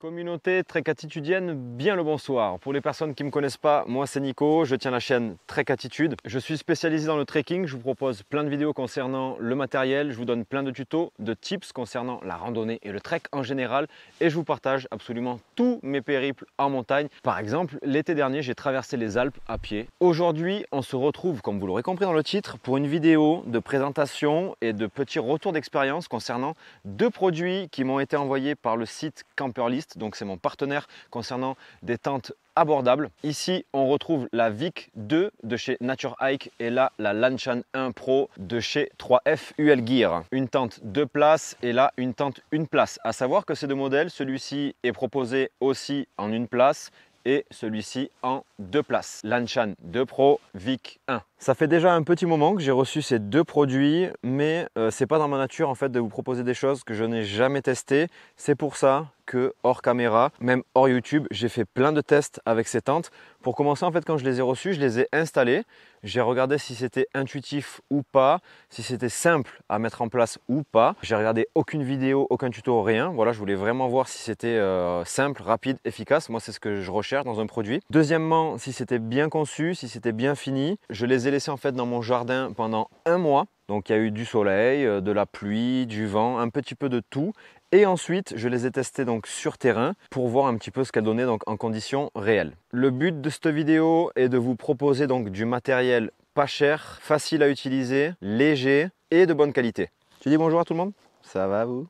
Communauté Trek Attitudienne, bien le bonsoir. Pour les personnes qui ne me connaissent pas, moi c'est Nico, je tiens la chaîne Trek Attitude. Je suis spécialisé dans le trekking, je vous propose plein de vidéos concernant le matériel, je vous donne plein de tutos, de tips concernant la randonnée et le trek en général et je vous partage absolument tous mes périples en montagne. Par exemple, l'été dernier, j'ai traversé les Alpes à pied. Aujourd'hui, on se retrouve, comme vous l'aurez compris dans le titre, pour une vidéo de présentation et de petits retours d'expérience concernant deux produits qui m'ont été envoyés par le site Camperlist donc c'est mon partenaire concernant des tentes abordables. Ici, on retrouve la Vic 2 de chez Nature Hike et là, la Lanchan 1 Pro de chez 3F UL Gear. Une tente deux places et là, une tente une place. À savoir que ces deux modèles, celui-ci est proposé aussi en une place et celui-ci en deux places. Lanchan 2 Pro, Vic 1. Ça fait déjà un petit moment que j'ai reçu ces deux produits, mais ce euh, c'est pas dans ma nature en fait de vous proposer des choses que je n'ai jamais testées. C'est pour ça que hors caméra, même hors YouTube. J'ai fait plein de tests avec ces tentes. Pour commencer, en fait, quand je les ai reçues, je les ai installées. J'ai regardé si c'était intuitif ou pas, si c'était simple à mettre en place ou pas. J'ai regardé aucune vidéo, aucun tuto, rien. Voilà, je voulais vraiment voir si c'était euh, simple, rapide, efficace. Moi, c'est ce que je recherche dans un produit. Deuxièmement, si c'était bien conçu, si c'était bien fini. Je les ai laissés en fait dans mon jardin pendant un mois. Donc il y a eu du soleil, euh, de la pluie, du vent, un petit peu de tout. Et ensuite, je les ai testés donc sur terrain pour voir un petit peu ce qu'elles donnaient donc en conditions réelles. Le but de cette vidéo est de vous proposer donc du matériel pas cher, facile à utiliser, léger et de bonne qualité. Tu dis bonjour à tout le monde ça va vous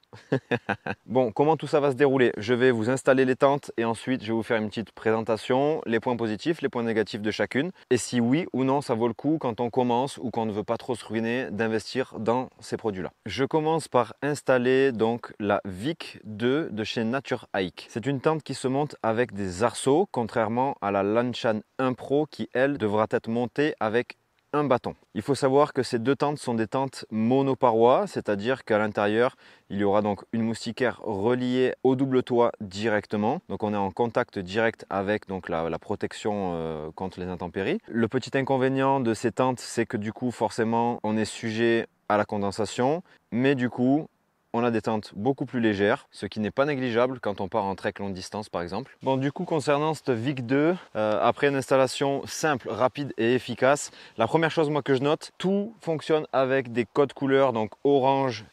Bon, comment tout ça va se dérouler Je vais vous installer les tentes et ensuite je vais vous faire une petite présentation, les points positifs, les points négatifs de chacune et si oui ou non ça vaut le coup quand on commence ou qu'on ne veut pas trop se ruiner d'investir dans ces produits-là. Je commence par installer donc la Vic 2 de chez Nature Hike. C'est une tente qui se monte avec des arceaux contrairement à la Lanchan 1 Pro qui elle devra être montée avec bâton. Il faut savoir que ces deux tentes sont des tentes monoparois, c'est-à-dire qu'à l'intérieur, il y aura donc une moustiquaire reliée au double toit directement. Donc on est en contact direct avec donc la, protection euh, contre les intempéries. Le petit inconvénient de ces tentes, c'est que du coup, forcément, on est sujet à la condensation, mais du coup, on a des tentes beaucoup plus légères, ce qui n'est pas négligeable quand on part en trek longue distance par exemple. Bon du coup concernant cette Vic 2, euh, après une installation simple, rapide et efficace, la première chose moi que je note, tout fonctionne avec des codes couleurs donc orange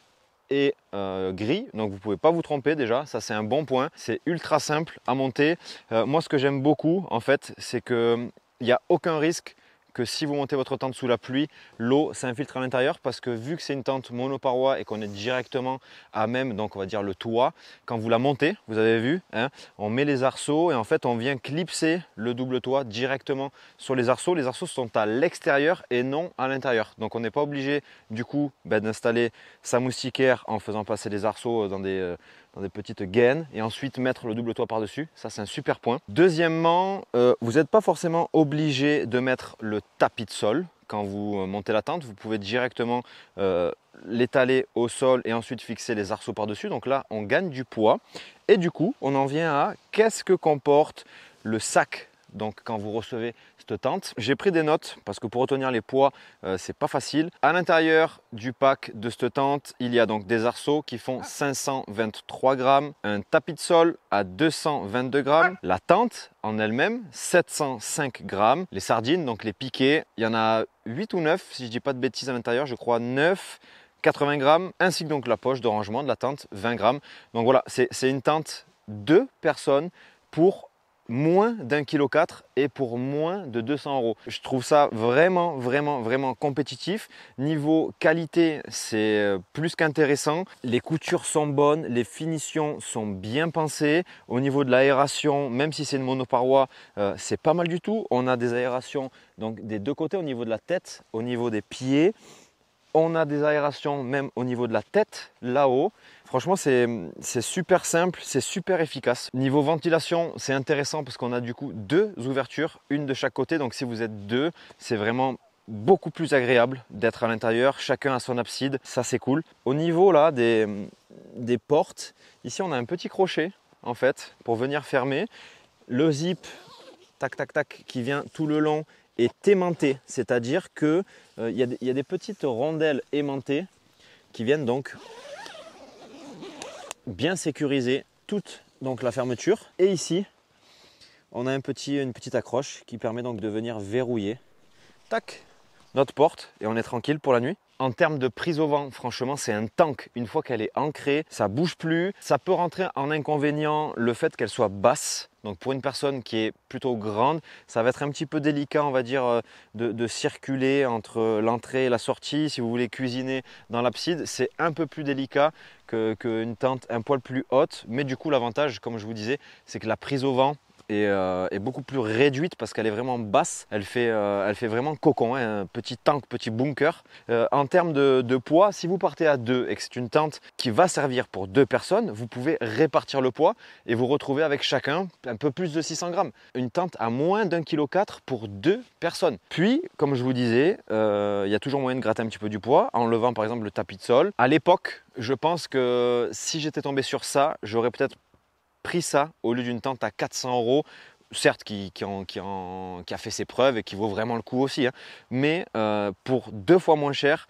et euh, gris donc vous pouvez pas vous tromper déjà ça c'est un bon point c'est ultra simple à monter euh, moi ce que j'aime beaucoup en fait c'est que il n'y a aucun risque que si vous montez votre tente sous la pluie, l'eau s'infiltre à l'intérieur parce que vu que c'est une tente monoparoi et qu'on est directement à même, donc on va dire le toit, quand vous la montez, vous avez vu, hein, on met les arceaux et en fait on vient clipser le double toit directement sur les arceaux. Les arceaux sont à l'extérieur et non à l'intérieur. Donc on n'est pas obligé du coup ben, d'installer sa moustiquaire en faisant passer les arceaux dans des... Euh, des petites gaines et ensuite mettre le double toit par-dessus. Ça, c'est un super point. Deuxièmement, euh, vous n'êtes pas forcément obligé de mettre le tapis de sol. Quand vous euh, montez la tente, vous pouvez directement euh, l'étaler au sol et ensuite fixer les arceaux par-dessus. Donc là, on gagne du poids. Et du coup, on en vient à qu'est-ce que comporte le sac donc quand vous recevez cette tente. J'ai pris des notes parce que pour retenir les poids, euh, c'est pas facile. À l'intérieur du pack de cette tente, il y a donc des arceaux qui font 523 ah. grammes, un tapis de sol à 222 grammes, ah. la tente en elle-même 705 grammes, les sardines, donc les piquets, il y en a 8 ou 9 si je dis pas de bêtises à l'intérieur, je crois 9. 80 grammes, ainsi que donc la poche de rangement de la tente, 20 grammes. Donc voilà, c'est une tente de personnes pour moins d'un kilo 4 et pour moins de 200 euros. Je trouve ça vraiment, vraiment, vraiment compétitif. Niveau qualité, c'est euh, plus qu'intéressant. Les coutures sont bonnes, les finitions sont bien pensées. Au niveau de l'aération, même si c'est une monoparoi, euh, c'est pas mal du tout. On a des aérations donc des deux côtés, au niveau de la tête, au niveau des pieds on a des aérations même au niveau de la tête, là-haut. Franchement, c'est super simple, c'est super efficace. Niveau ventilation, c'est intéressant parce qu'on a du coup deux ouvertures, une de chaque côté. Donc si vous êtes deux, c'est vraiment beaucoup plus agréable d'être à l'intérieur, chacun à son abside, ça c'est cool. Au niveau là des, des portes, ici on a un petit crochet en fait pour venir fermer. Le zip, tac tac tac, qui vient tout le long est aimanté, c'est-à-dire qu'il euh, il y, y, a des petites rondelles aimantées qui viennent donc bien sécuriser toute donc, la fermeture. Et ici, on a un petit, une petite accroche qui permet donc de venir verrouiller, tac, notre porte et on est tranquille pour la nuit. En termes de prise au vent, franchement, c'est un tank. Une fois qu'elle est ancrée, ça bouge plus. Ça peut rentrer en inconvénient le fait qu'elle soit basse. Donc pour une personne qui est plutôt grande, ça va être un petit peu délicat, on va dire, euh, de, circuler entre l'entrée et la sortie. Si vous voulez cuisiner dans l'abside, c'est un peu plus délicat qu'une tente un poil plus haute. Mais du coup, l'avantage, comme je vous disais, c'est que la prise au vent, est euh, beaucoup plus réduite parce qu'elle est vraiment basse. Elle fait, euh, elle fait vraiment cocon, hein, un petit tank, petit bunker. Euh, en termes de, poids, si vous partez à deux et que c'est une tente qui va servir pour deux personnes, vous pouvez répartir le poids et vous retrouver avec chacun un peu plus de 600 grammes. Une tente à moins d'un kilo 4 pour deux personnes. Puis, comme je vous disais, il y a toujours moyen de gratter un petit peu du poids en levant par exemple le tapis de sol. À l'époque, je pense que si j'étais tombé sur ça, j'aurais peut-être ça au lieu d'une tente à 400 euros certes qui, qui, a fait ses preuves et qui vaut vraiment le coup aussi, hein. mais euh, pour deux fois moins cher,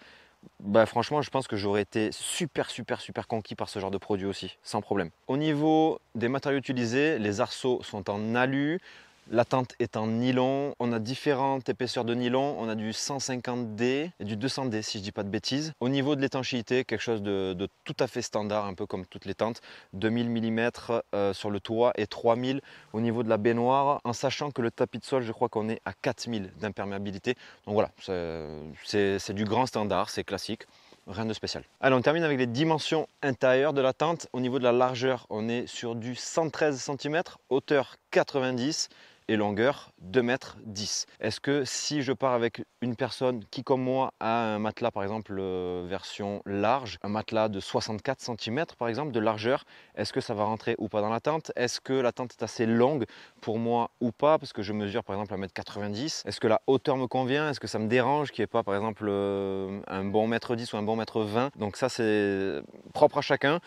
bah franchement je pense que j'aurais été super super super conquis par ce genre de produit aussi, sans problème. Au niveau des matériaux utilisés, les arceaux sont en alu, la tente est en nylon, on a différentes épaisseurs de nylon, on a du 150D et du 200D si je ne dis pas de bêtises. Au niveau de l'étanchéité, quelque chose de, tout à fait standard, un peu comme toutes les tentes, 2000 mm euh, sur le toit et 3000 au niveau de la baignoire, en sachant que le tapis de sol, je crois qu'on est à 4000 d'imperméabilité. Donc voilà, c'est du grand standard, c'est classique rien de spécial. Allez, on termine avec les dimensions intérieures de la tente. Au niveau de la largeur, on est sur du 113 cm, hauteur 90 et longueur 2 mètres 10. Est-ce que si je pars avec une personne qui comme moi a un matelas par exemple euh, version large, un matelas de 64 cm par exemple de largeur, est-ce que ça va rentrer ou pas dans la tente Est-ce que la tente est assez longue pour moi ou pas parce que je mesure par exemple 1 mètre 90 Est-ce que la hauteur me convient Est-ce que ça me dérange qu'il n'y ait pas par exemple euh, un bon mètre 10 ou un bon mètre 20 Donc ça c'est propre à chacun.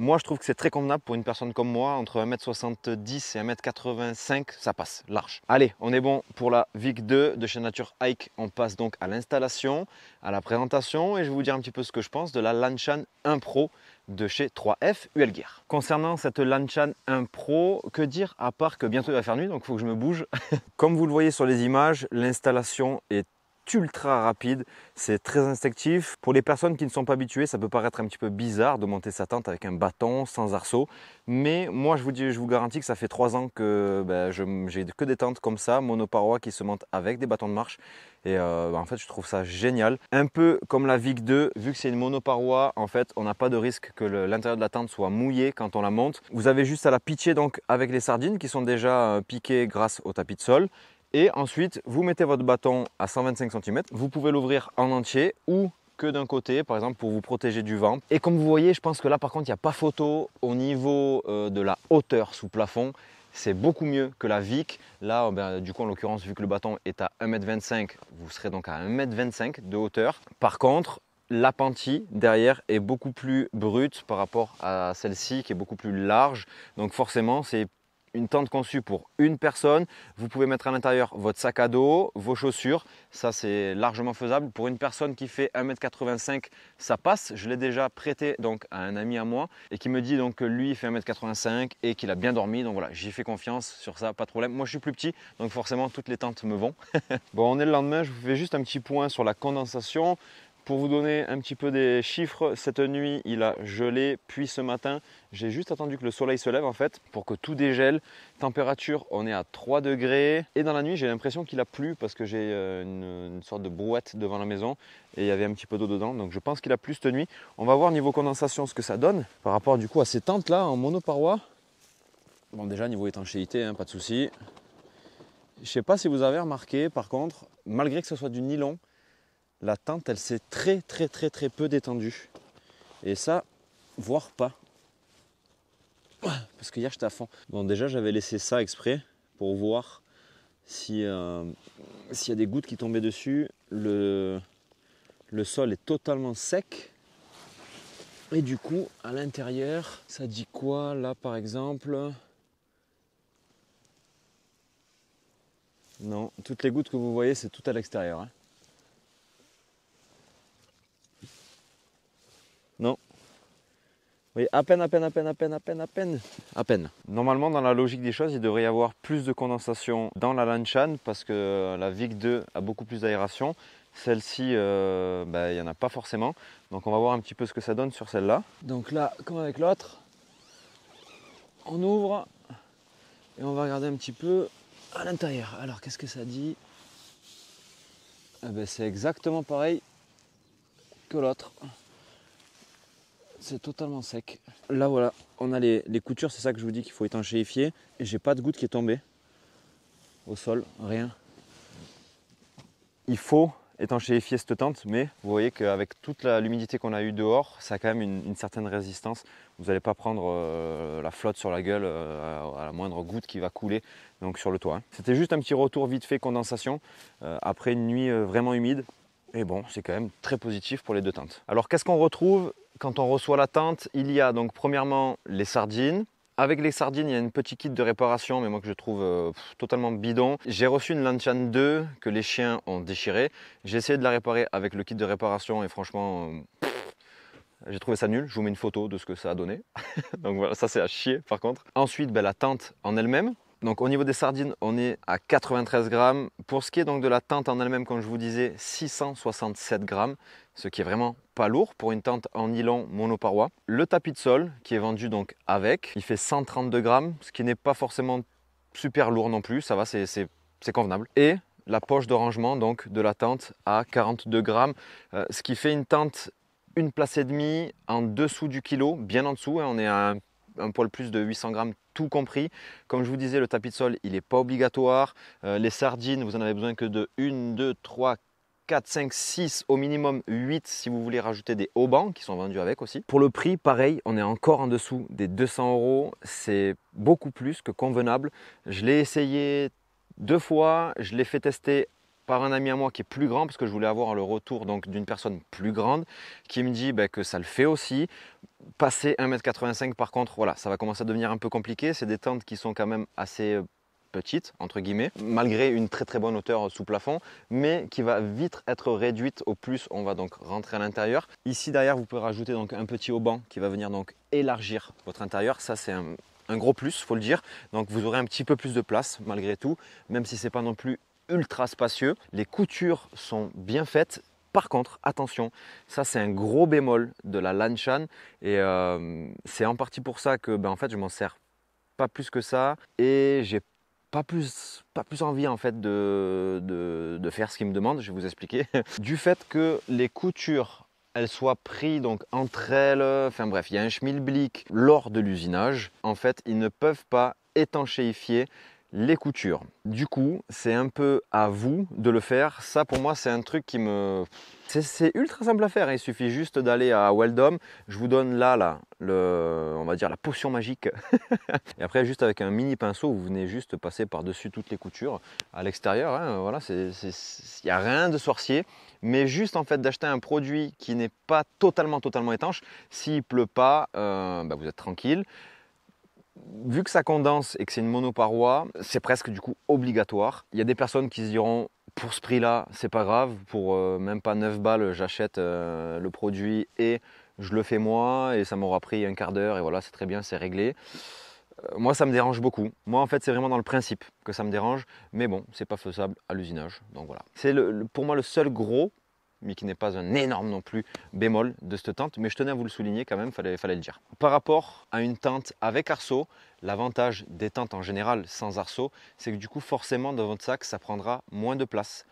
Moi, je trouve que c'est très convenable pour une personne comme moi. Entre 1m70 et 1m85, ça passe large. Allez, on est bon pour la VIC 2 de chez Nature Hike. On passe donc à l'installation, à la présentation et je vais vous dire un petit peu ce que je pense de la Lanchan 1 Pro de chez 3F UL Gear. Concernant cette Lanchan 1 Pro, que dire à part que bientôt il va faire nuit, donc il faut que je me bouge. Comme vous le voyez sur les images, l'installation est ultra rapide, c'est très instinctif. Pour les personnes qui ne sont pas habituées, ça peut paraître un petit peu bizarre de monter sa tente avec un bâton sans arceau, mais moi je vous, dis, je vous garantis que ça fait trois ans que ben, j'ai que des tentes comme ça, monoparois qui se montent avec des bâtons de marche, et euh, ben, en fait je trouve ça génial. Un peu comme la Vic 2, vu que c'est une monoparoi, en fait on n'a pas de risque que l'intérieur de la tente soit mouillé quand on la monte. Vous avez juste à la pitié donc avec les sardines qui sont déjà euh, piquées grâce au tapis de sol et ensuite, vous mettez votre bâton à 125 cm. Vous pouvez l'ouvrir en entier ou que d'un côté, par exemple, pour vous protéger du vent. Et comme vous voyez, je pense que là, par contre, il n'y a pas photo au niveau euh, de la hauteur sous plafond. C'est beaucoup mieux que la VIC. Là, oh ben, du coup, en l'occurrence, vu que le bâton est à 1m25, vous serez donc à 1m25 de hauteur. Par contre, l'appentis derrière est beaucoup plus brute par rapport à celle-ci qui est beaucoup plus large. Donc forcément, c'est une tente conçue pour une personne. Vous pouvez mettre à l'intérieur votre sac à dos, vos chaussures. Ça, c'est largement faisable. Pour une personne qui fait 1m85, ça passe. Je l'ai déjà prêté donc à un ami à moi et qui me dit donc que lui, il fait 1m85 et qu'il a bien dormi. Donc voilà, j'y fais confiance sur ça, pas de problème. Moi, je suis plus petit, donc forcément, toutes les tentes me vont. bon, on est le lendemain. Je vous fais juste un petit point sur la condensation. Pour vous donner un petit peu des chiffres, cette nuit il a gelé, puis ce matin j'ai juste attendu que le soleil se lève en fait pour que tout dégèle. Température, on est à 3 degrés et dans la nuit j'ai l'impression qu'il a plu parce que j'ai euh, une, sorte de brouette devant la maison et il y avait un petit peu d'eau dedans donc je pense qu'il a plu cette nuit. On va voir niveau condensation ce que ça donne par rapport du coup à ces tentes là en monoparoi. Bon déjà niveau étanchéité, hein, pas de souci. Je sais pas si vous avez remarqué par contre, malgré que ce soit du nylon, la tente, elle s'est très, très, très, très peu détendue. Et ça, voire pas. Parce que hier, j'étais à fond. Bon, déjà, j'avais laissé ça exprès pour voir si euh, s'il y a des gouttes qui tombaient dessus. Le, le sol est totalement sec. Et du coup, à l'intérieur, ça dit quoi là par exemple Non, toutes les gouttes que vous voyez, c'est tout à l'extérieur. Hein. Oui, à peine, à peine, à peine, à peine, à peine, à peine, à peine. Normalement, dans la logique des choses, il devrait y avoir plus de condensation dans la Lanchan parce que euh, la VIC 2 a beaucoup plus d'aération. Celle-ci, euh, bah, il n'y en a pas forcément. Donc on va voir un petit peu ce que ça donne sur celle-là. Donc là, comme avec l'autre, on ouvre et on va regarder un petit peu à l'intérieur. Alors qu'est-ce que ça dit eh ben, C'est exactement pareil que l'autre c'est totalement sec. Là voilà, on a les, coutures, c'est ça que je vous dis qu'il faut étanchéifier. Et j'ai pas de goutte qui est tombée au sol, rien. Il faut étanchéifier cette tente, mais vous voyez qu'avec toute l'humidité qu'on a eue dehors, ça a quand même une, certaine résistance. Vous n'allez pas prendre euh, la flotte sur la gueule euh, à la moindre goutte qui va couler donc sur le toit. Hein. C'était juste un petit retour vite fait condensation euh, après une nuit vraiment humide. Et bon, c'est quand même très positif pour les deux teintes. Alors qu'est-ce qu'on retrouve quand on reçoit la teinte Il y a donc premièrement les sardines, avec les sardines, il y a une petite kit de réparation, mais moi que je trouve euh, totalement bidon. J'ai reçu une Lanchan 2 que les chiens ont déchirée. J'ai essayé de la réparer avec le kit de réparation et franchement, euh, j'ai trouvé ça nul. Je vous mets une photo de ce que ça a donné. Donc voilà, ça c'est à chier par contre. Ensuite, ben, la teinte en elle-même. Donc au niveau des sardines, on est à 93 grammes. Pour ce qui est donc de la tente en elle-même, comme je vous disais, 667 grammes, ce qui est vraiment pas lourd pour une tente en nylon monoparoi. Le tapis de sol qui est vendu donc avec, il fait 132 grammes, ce qui n'est pas forcément super lourd non plus, ça va, c'est convenable. Et la poche de rangement donc de la tente à 42 grammes, euh, ce qui fait une tente une place et demie en dessous du kilo, bien en dessous, hein, on est à un poil plus de 800 grammes tout compris. Comme je vous disais, le tapis de sol, il n'est pas obligatoire. Euh, les sardines, vous en avez besoin que de 1, 2, 3, 4, 5, 6, au minimum 8 si vous voulez rajouter des haubans qui sont vendus avec aussi. Pour le prix, pareil, on est encore en dessous des 200 euros. C'est beaucoup plus que convenable. Je l'ai essayé deux fois, je l'ai fait tester par un ami à moi qui est plus grand, parce que je voulais avoir le retour donc d'une personne plus grande, qui me dit bah, que ça le fait aussi. Passer 1m85 par contre, voilà, ça va commencer à devenir un peu compliqué. C'est des tentes qui sont quand même assez euh, petites, entre guillemets, malgré une très très bonne hauteur sous plafond, mais qui va vite être réduite. Au plus, on va donc rentrer à l'intérieur. Ici derrière, vous pouvez rajouter donc un petit haut-banc qui va venir donc élargir votre intérieur. Ça, c'est un, un gros plus, faut le dire. Donc vous aurez un petit peu plus de place malgré tout, même si c'est pas non plus ultra spacieux. Les coutures sont bien faites. Par contre, attention, ça c'est un gros bémol de la Lanshan et euh, c'est en partie pour ça que ben, en fait je m'en sers pas plus que ça et j'ai pas plus, pas plus envie en fait de, de, faire ce qu'il me demande, je vais vous expliquer. du fait que les coutures elles soient prises donc entre elles, enfin bref, il y a un schmilblick lors de l'usinage. En fait, ils ne peuvent pas étanchéifier les coutures. Du coup, c'est un peu à vous de le faire. Ça, pour moi, c'est un truc qui me... C'est ultra simple à faire. Il suffit juste d'aller à Weldom. Je vous donne là, là, le, on va dire la potion magique. et après, juste avec un mini pinceau, vous venez juste passer par-dessus toutes les coutures à l'extérieur. Hein, voilà, il n'y a rien de sorcier. Mais juste en fait d'acheter un produit qui n'est pas totalement, totalement étanche. S'il pleut pas, euh, bah, vous êtes tranquille vu que ça condense et que c'est une monoparoi, c'est presque du coup obligatoire. Il y a des personnes qui se diront pour ce prix-là, c'est pas grave, pour euh, même pas 9 balles, j'achète euh, le produit et je le fais moi et ça m'aura pris un quart d'heure et voilà, c'est très bien, c'est réglé. Euh, moi, ça me dérange beaucoup. Moi, en fait, c'est vraiment dans le principe que ça me dérange, mais bon, c'est pas faisable à l'usinage. Donc voilà. C'est pour moi le seul gros mais qui n'est pas un énorme non plus bémol de cette tente. Mais je tenais à vous le souligner quand même, fallait, fallait le dire. Par rapport à une tente avec arceau, l'avantage des tentes en général sans arceau, c'est que du coup forcément dans votre sac, ça prendra moins de place.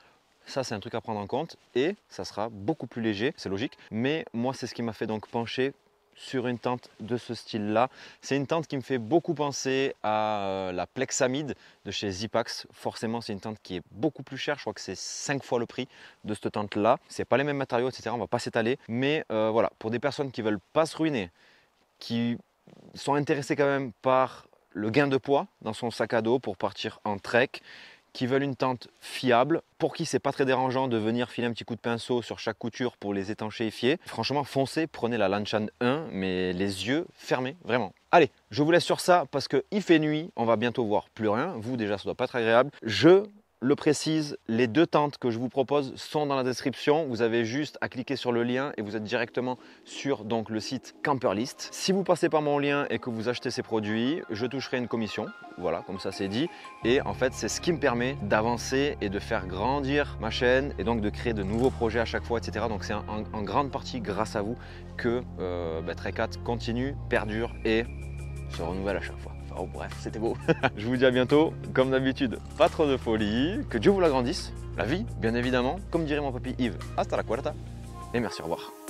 Ça, c'est un truc à prendre en compte et ça sera beaucoup plus léger, c'est logique. Mais moi, c'est ce qui m'a fait donc pencher sur une tente de ce style-là. C'est une tente qui me fait beaucoup penser à euh, la Plexamide de chez Zipax. Forcément, c'est une tente qui est beaucoup plus chère. Je crois que c'est 5 fois le prix de cette tente-là. C'est pas les mêmes matériaux, etc. On va pas s'étaler. Mais euh, voilà, pour des personnes qui veulent pas se ruiner, qui sont intéressées quand même par le gain de poids dans son sac à dos pour partir en trek, qui veulent une tente fiable, pour qui c'est pas très dérangeant de venir filer un petit coup de pinceau sur chaque couture pour les étancher et fier. Franchement, foncez, prenez la Lanchan 1, mais les yeux fermés, vraiment. Allez, je vous laisse sur ça parce que il fait nuit, on va bientôt voir plus rien. Vous, déjà, ça doit pas être agréable. Je le précise, les deux tentes que je vous propose sont dans la description. Vous avez juste à cliquer sur le lien et vous êtes directement sur donc, le site Camperlist. Si vous passez par mon lien et que vous achetez ces produits, je toucherai une commission. Voilà, comme ça c'est dit. Et en fait, c'est ce qui me permet d'avancer et de faire grandir ma chaîne et donc de créer de nouveaux projets à chaque fois, etc. Donc c'est en, grande partie grâce à vous que euh, continue, perdure et se renouvelle à chaque fois. Oh, bref, c'était beau. je vous dis à bientôt. Comme d'habitude, pas trop de folie. Que Dieu vous l'agrandisse. La vie, bien évidemment. Comme dirait mon papy Yves, hasta la cuarta. Et merci, au revoir.